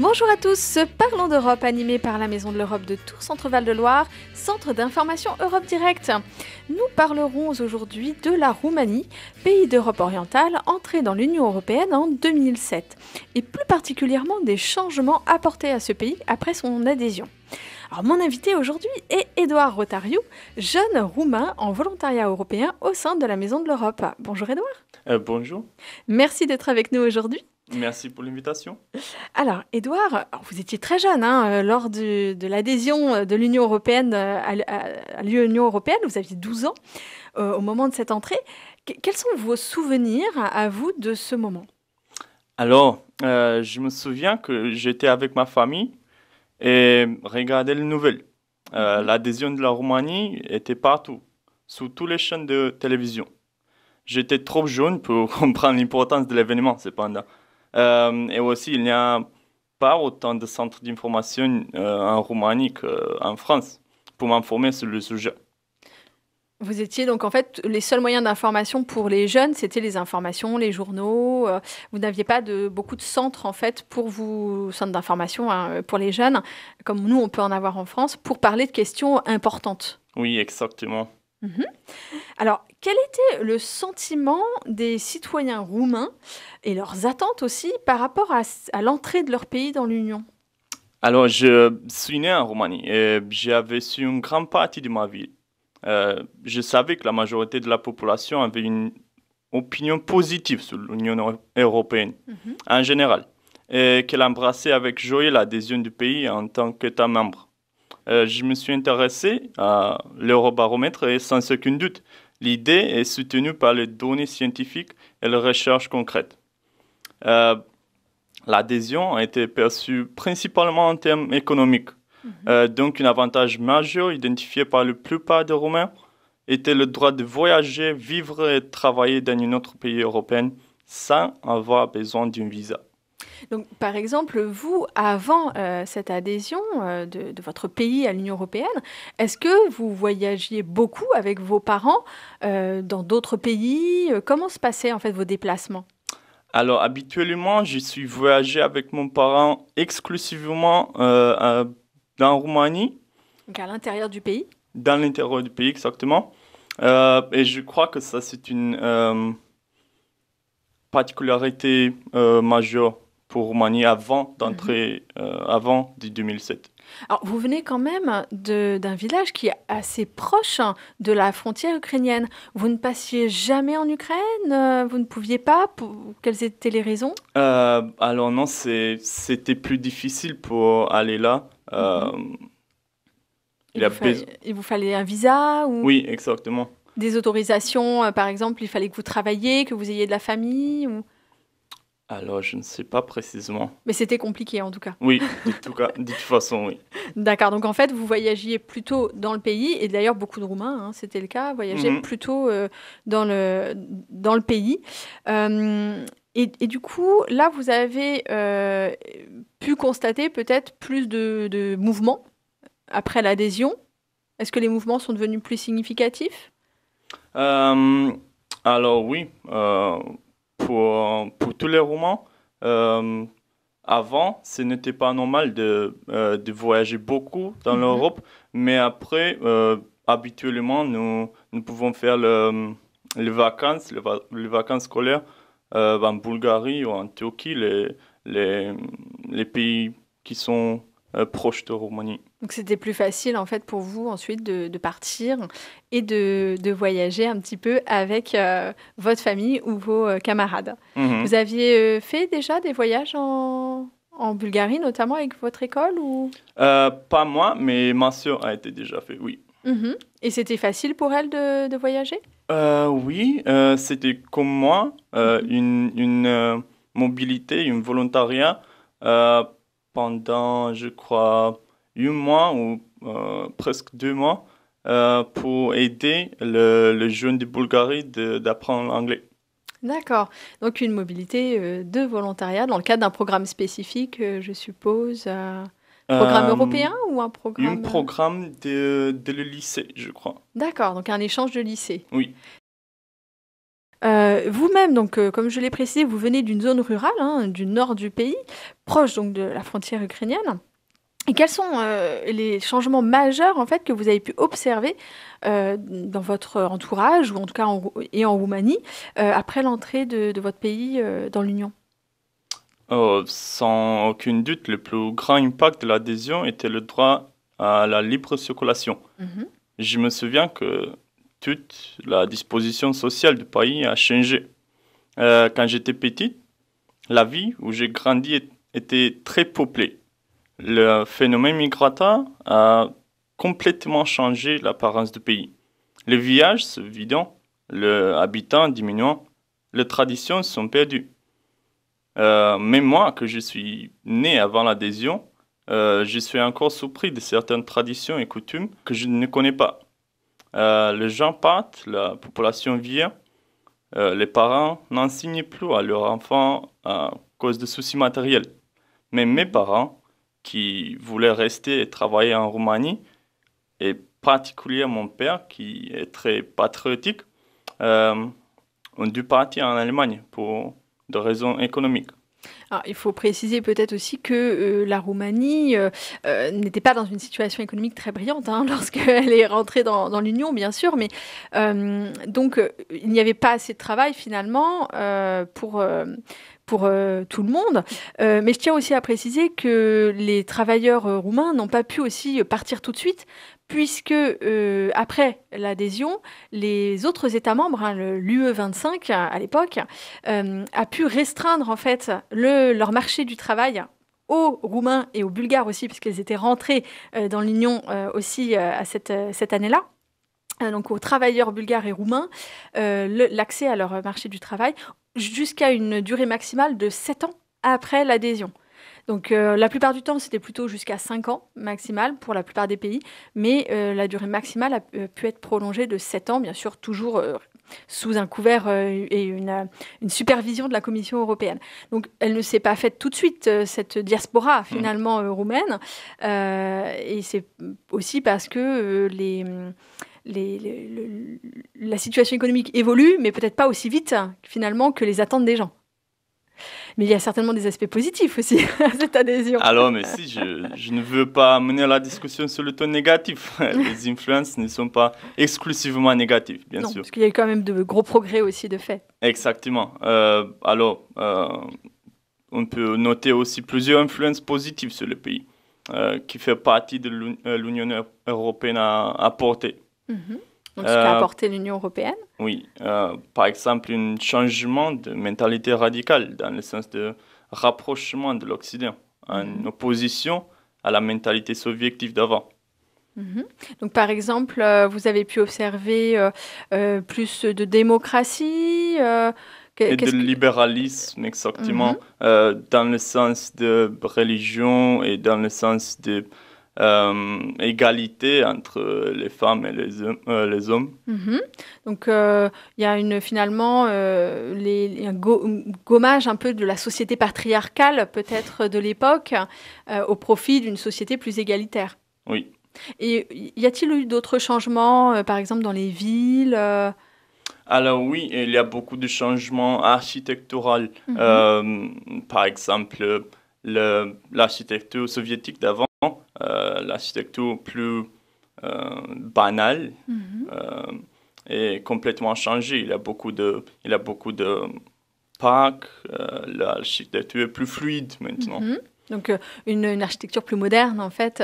Bonjour à tous, parlons d'Europe animé par la Maison de l'Europe de Tours Centre-Val de Loire, centre d'information Europe Direct. Nous parlerons aujourd'hui de la Roumanie, pays d'Europe orientale entré dans l'Union européenne en 2007 et plus particulièrement des changements apportés à ce pays après son adhésion. Alors, mon invité aujourd'hui est Édouard Rotariou, jeune roumain en volontariat européen au sein de la Maison de l'Europe. Bonjour Édouard. Euh, bonjour. Merci d'être avec nous aujourd'hui. Merci pour l'invitation. Alors, Edouard, vous étiez très jeune hein, euh, lors de l'adhésion euh, de l'Union européenne euh, à, l'Union européenne. Vous aviez 12 ans au moment de cette entrée. quels sont vos souvenirs à vous de ce moment Alors, je me souviens que j'étais avec ma famille et regardais les nouvelles. Mhm. l'adhésion de la Roumanie était partout, sur toutes les chaînes de télévision j'étais trop jeune pour comprendre l'importance de l'événement, cependant. Euh, et aussi, il n'y a pas autant de centres d'information euh, en Roumanie qu'en France pour m'informer sur le sujet. Vous étiez donc en fait les seuls moyens d'information pour les jeunes, c'était les informations, les journaux. Euh, vous n'aviez pas de beaucoup de centres en fait pour vous centres d'information hein, pour les jeunes, comme nous on peut en avoir en France, pour parler de questions importantes. Oui, exactement. Mhm. Alors, quel était le sentiment des citoyens roumains et leurs attentes aussi par rapport à, l'entrée de leur pays dans l'Union Alors, je suis né en Roumanie et j'avais su une grande partie de ma vie. Euh, je savais que la majorité de la population avait une opinion positive sur l'Union européenne mhm. en général et qu'elle embrassait avec joie l'adhésion du pays en tant qu'État membre. Euh, je me suis intéressé à l'eurobaromètre et sans aucun doute, L'idée est soutenue par les données scientifiques et les recherches concrètes. Euh, l'adhésion a été perçue principalement en termes économiques. Mhm. Euh, donc, un avantage majeur identifié par la plupart des Romains était le droit de voyager, vivre et travailler dans un autre pays européen sans avoir besoin d'un visa. Donc, par exemple, vous, avant euh, cette adhésion euh, de, votre pays à l'Union européenne, est-ce que vous voyagiez beaucoup avec vos parents euh, dans d'autres pays Comment se passaient en fait vos déplacements alors habituellement, je suis voyagé avec mon parent exclusivement dans Roumanie. Donc à l'intérieur du pays Dans l'intérieur du pays, exactement. et je crois que ça, c'est une particularité majeure pour manier avant d'entrer, mhm. euh, avant 2007. Alors, vous venez quand même d'un village qui est assez proche de la frontière ukrainienne. Vous ne passiez jamais en Ukraine euh, Vous ne pouviez pas Quelles étaient les raisons euh, Alors non, c'était plus difficile pour aller là. Mhm. il, vous fallait, il, vous fallait un visa ou... Oui, exactement. Des autorisations, par exemple, il fallait que vous travailliez, que vous ayez de la famille ou... Alors, je ne sais pas précisément. Mais c'était compliqué en tout cas. Oui, de tout toute façon, oui. D'accord, donc en fait, vous voyagiez plutôt dans le pays, et d'ailleurs, beaucoup de Roumains, hein, c'était le cas, voyageaient mhm. plutôt euh, dans, le, dans le pays. Euh, et, du coup, là, vous avez euh, pu constater peut-être plus de, de mouvements après l'adhésion. Est-ce que les mouvements sont devenus plus significatifs Alors, oui pour, euh, pour tous les Roumains, euh, avant, ce n'était pas normal de, euh, de, voyager beaucoup dans mhm. l'Europe, mais après, habituellement, nous, nous pouvons faire le, les vacances, les, vacances scolaires en Bulgarie ou en Turquie, les, les, les pays qui sont euh, proche de Roumanie. Donc c'était plus facile en fait pour vous ensuite de, partir et de, voyager un petit peu avec euh, votre famille ou vos euh, camarades. Mhm. Vous aviez fait déjà des voyages en, Bulgarie notamment avec votre école ou Pas moi, mais ma soeur a été déjà fait, oui. Mhm. Et c'était facile pour elle de, voyager Oui, c'était comme moi, mhm. une, mobilité, une volontariat pendant, je crois, un mois ou euh, presque deux mois euh, pour aider le, le, jeune de Bulgarie d'apprendre l'anglais. D'accord. Donc une mobilité euh, de volontariat dans le cadre d'un programme spécifique, je suppose. Un programme européen ou un programme Un programme de, de le lycée, je crois. D'accord, donc un échange de lycée. Oui. Euh, vous-même, donc, euh, comme je l'ai précisé, vous venez d'une zone rurale, hein, du nord du pays, proche donc de la frontière ukrainienne. Et quels sont euh, les changements majeurs en fait que vous avez pu observer dans votre entourage ou en tout cas et en Roumanie après l'entrée de, votre pays dans l'Union oh, Sans aucune doute, le plus grand impact de l'adhésion était le droit à la libre circulation. Mhm. Je me souviens que toute la disposition sociale du pays a changé. Euh, quand j'étais petit, la vie où j'ai grandi était très peuplée. Le phénomène migratoire a complètement changé l'apparence du pays. Les villages se vidant, le habitant diminuant, les traditions sont perdues. Mais euh, même moi, que je suis né avant l'adhésion, euh, je suis encore surpris de certaines traditions et coutumes que je ne connais pas. Euh, les gens partent, la population vient, euh, les parents n'enseignent plus à leurs enfants euh, à cause de soucis matériels. Mais mes parents, qui voulaient rester et travailler en Roumanie, et particulièrement mon père, qui est très patriotique, ont dû partir en Allemagne pour des raisons économiques il faut préciser peut-être aussi que euh, la Roumanie euh, euh, n'était pas dans une situation économique très brillante hein, lorsqu'elle est rentrée dans l'Union, bien sûr, mais donc il n'y avait pas assez de travail finalement pour pour euh, tout le monde. Euh, mais je tiens aussi à préciser que les travailleurs euh, roumains n'ont pas pu aussi partir tout de suite puisque après l'adhésion, les autres États membres, hein, l'UE 25 à l'époque, a pu restreindre en fait le, leur marché du travail aux Roumains et aux Bulgares aussi, puisqu'ils étaient rentrés dans l'Union aussi à cette, cette année-là. Euh, donc aux travailleurs bulgares et roumains euh, l'accès à leur marché du travail jusqu'à une durée maximale de 7 ans après l'adhésion. Donc euh, la plupart du temps, c'était plutôt jusqu'à 5 ans maximal pour la plupart des pays, mais la durée maximale a pu être prolongée de 7 ans, bien sûr, toujours sous un couvert et une, une, supervision de la Commission européenne. Donc elle ne s'est pas faite tout de suite, cette diaspora mmh. finalement roumaine, et c'est aussi parce que les les, la situation économique évolue, mais peut-être pas aussi vite finalement que les attentes des gens. Mais il y a certainement des aspects positifs aussi à cette adhésion. Alors, mais si, je, ne veux pas mener la discussion sur le ton négatif. Les influences ne sont pas exclusivement négatives, bien sûr. Parce qu'il y a quand même de gros progrès aussi de fait. Exactement. Euh, alors, euh, on peut noter aussi plusieurs influences positives sur le pays euh, qui fait partie de l'Union européenne à porter. Mhm. Donc, ce euh, apporté l'Union européenne Oui. Euh, par exemple, un changement de mentalité radicale, dans le sens de rapprochement de l'Occident, en mhm. opposition à la mentalité soviétique d'avant. Mhm. Donc, par exemple, euh, vous avez pu observer plus de démocratie et de libéralisme, exactement, dans le sens de religion et dans le sens de euh, égalité entre les femmes et les, hommes. Euh, les hommes. Mhm. Donc il euh, y a une, finalement les, un gommage un peu de la société patriarcale peut-être de l'époque au profit d'une société plus égalitaire. Oui. Et y a-t-il eu d'autres changements, par exemple dans les villes alors oui, il y a beaucoup de changements architecturaux. Mhm. par exemple, l'architecture soviétique d'avant euh, l'architecture plus euh, banale mhm. euh, est complètement changée. Il y a beaucoup de, il a beaucoup de parcs, l'architecture est plus fluide maintenant. Mhm. Donc euh, une, architecture plus moderne en fait.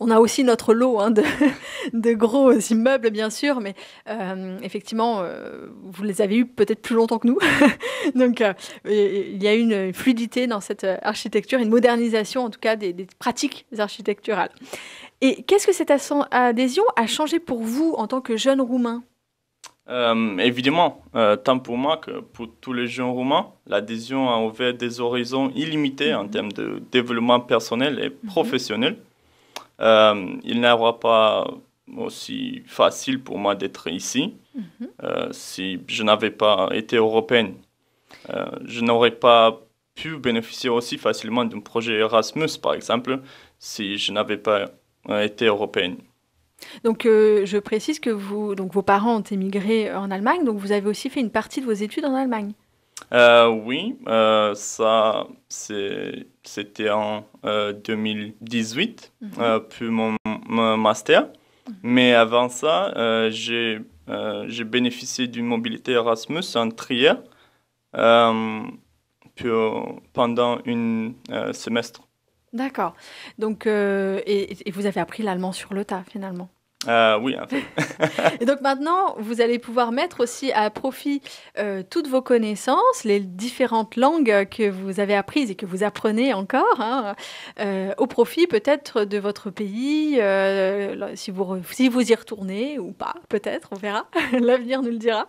on a aussi notre lot hein, de, de, gros immeubles bien sûr, mais euh, effectivement euh, vous les avez eu peut-être plus longtemps que nous. Donc il y a une fluidité dans cette architecture, une modernisation en tout cas des, des pratiques architecturales. Et qu'est-ce que cette adhésion a changé pour vous en tant que jeune roumain euh, évidemment, euh, tant pour moi que pour tous les jeunes roumains, l'adhésion a ouvert des horizons illimités en mhm. termes de développement personnel et mhm. professionnel. Euh, il n'aura pas pas aussi facile pour moi d'être ici. Mhm. si je n'avais pas été européenne, je n'aurais pas pu bénéficier aussi facilement d'un projet Erasmus, par exemple, si je n'avais pas été européenne. Donc, euh, je précise que vous, donc vos parents ont émigré euh, en Allemagne, donc vous avez aussi fait une partie de vos études en Allemagne. Euh, oui, ça, c'était en 2018, mhm. puis mon, master. Mhm. Mais avant ça, j'ai bénéficié d'une mobilité Erasmus en Trier puis, pendant un semestre. D'accord. Donc, euh, et, vous avez appris l'allemand sur le tas, finalement euh, oui, en fait. et donc maintenant, vous allez pouvoir mettre aussi à profit euh, toutes vos connaissances, les différentes langues que vous avez apprises et que vous apprenez encore, hein, au profit peut-être de votre pays, si, vous si vous y retournez ou pas, peut-être, on verra, l'avenir nous le dira.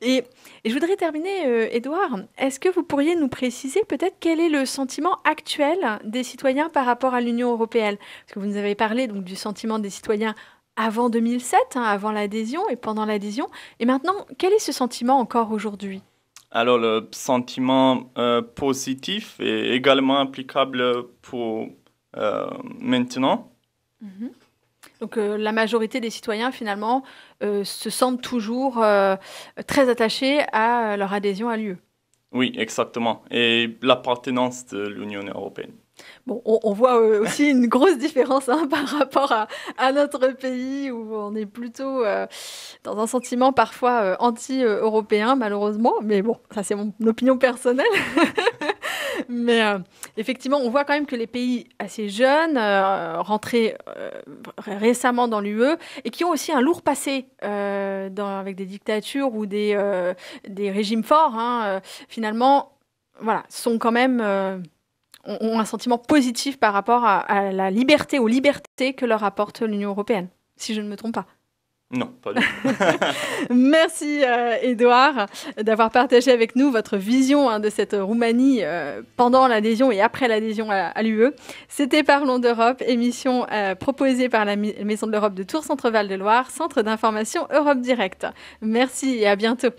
Et, je voudrais terminer, Edouard. Euh, est-ce que vous pourriez nous préciser peut-être quel est le sentiment actuel des citoyens par rapport à l'Union européenne Parce que vous nous avez parlé donc du sentiment des citoyens avant 2007, hein, avant l'adhésion et pendant l'adhésion. Et maintenant, quel est ce sentiment encore aujourd'hui alors le sentiment euh, positif est également applicable pour euh, maintenant. Mhm. Donc euh, la majorité des citoyens, finalement, euh, se sentent toujours euh, très attachés à leur adhésion à l'UE. Oui, exactement. Et l'appartenance de l'Union européenne. Bon, on, voit aussi une grosse différence hein, par rapport à, à, notre pays où on est plutôt dans un sentiment parfois anti-européen, malheureusement. Mais bon, ça c'est mon opinion personnelle. Mais euh, effectivement, on voit quand même que les pays assez jeunes, euh, rentrés euh, récemment dans l'UE, et qui ont aussi un lourd passé dans, avec des dictatures ou des, des régimes forts, hein, finalement, voilà, sont quand même... Ont, un sentiment positif par rapport à, à la liberté, aux libertés que leur apporte l'Union européenne, si je ne me trompe pas. Non, pas du tout. Merci euh, Édouard Edouard d'avoir partagé avec nous votre vision hein, de cette Roumanie euh, pendant l'adhésion et après l'adhésion à, l'UE. C'était Parlons d'Europe, émission euh, proposée par la Maison de l'Europe de Tours Centre-Val de Loire, Centre d'information Europe Direct. Merci et à bientôt.